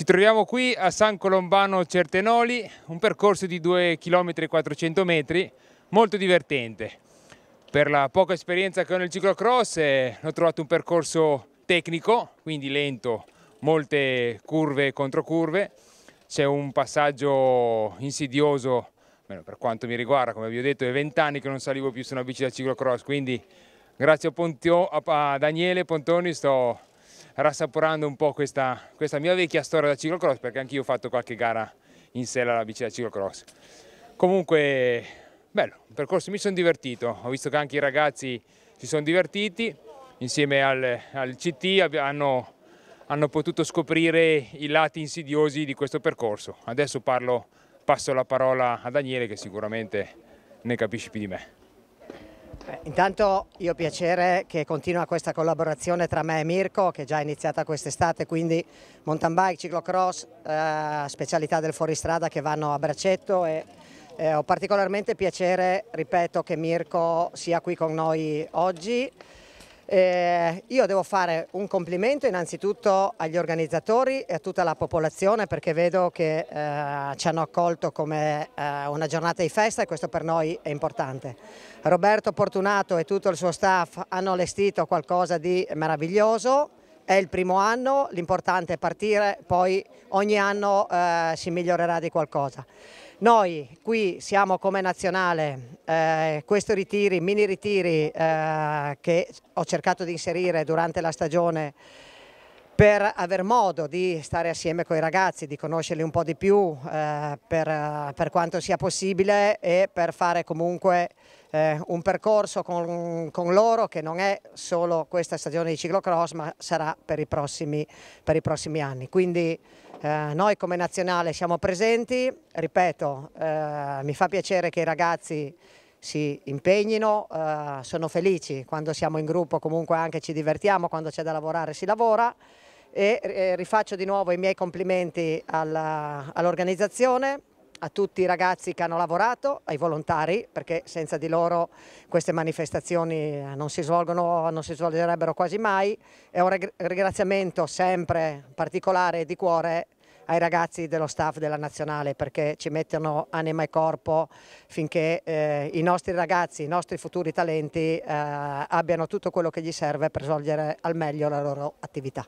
Ci troviamo qui a San Colombano Certenoli, un percorso di 2 km 400 metri, molto divertente. Per la poca esperienza che ho nel ciclocross eh, ho trovato un percorso tecnico, quindi lento, molte curve e controcurve. C'è un passaggio insidioso, per quanto mi riguarda, come vi ho detto, è vent'anni che non salivo più su una bici da ciclocross, quindi grazie a, Pontio, a Daniele Pontoni sto rassaporando un po' questa, questa mia vecchia storia da ciclocross perché anch'io ho fatto qualche gara in sella alla bici da ciclocross. Comunque bello, un percorso mi sono divertito, ho visto che anche i ragazzi si sono divertiti insieme al, al CT hanno, hanno, potuto scoprire i lati insidiosi di questo percorso. Adesso parlo, passo la parola a Daniele che sicuramente ne capisci più di me. Beh, intanto io ho piacere che continua questa collaborazione tra me e Mirko che è già iniziata quest'estate, quindi mountain bike, ciclocross, eh, specialità del fuoristrada che vanno a braccetto e eh, ho particolarmente piacere, ripeto, che Mirko sia qui con noi oggi eh, io devo fare un complimento innanzitutto agli organizzatori e a tutta la popolazione perché vedo che eh, ci hanno accolto come eh, una giornata di festa e questo per noi è importante. Roberto Portunato e tutto il suo staff hanno allestito qualcosa di meraviglioso, è il primo anno, l'importante è partire, poi ogni anno eh, si migliorerà di qualcosa. Noi qui siamo come nazionale, eh, questi ritiri, mini ritiri eh, che ho cercato di inserire durante la stagione per aver modo di stare assieme con i ragazzi, di conoscerli un po' di più eh, per, per, quanto sia possibile e per fare comunque eh, un percorso con, con, loro che non è solo questa stagione di ciclocross ma sarà per i prossimi, per i prossimi anni. Quindi, eh, noi come nazionale siamo presenti, ripeto, eh, mi fa piacere che i ragazzi si impegnino, eh, sono felici quando siamo in gruppo, comunque anche ci divertiamo, quando c'è da lavorare si lavora e eh, rifaccio di nuovo i miei complimenti all'organizzazione a tutti i ragazzi che hanno lavorato, ai volontari, perché senza di loro queste manifestazioni eh, non si, svolgono, non si svolgerebbero quasi mai. E un ringraziamento sempre particolare di cuore ai ragazzi dello staff della Nazionale perché ci mettono anima e corpo finché eh, i nostri ragazzi, i nostri futuri talenti eh, abbiano tutto quello che gli serve per svolgere al meglio la loro attività.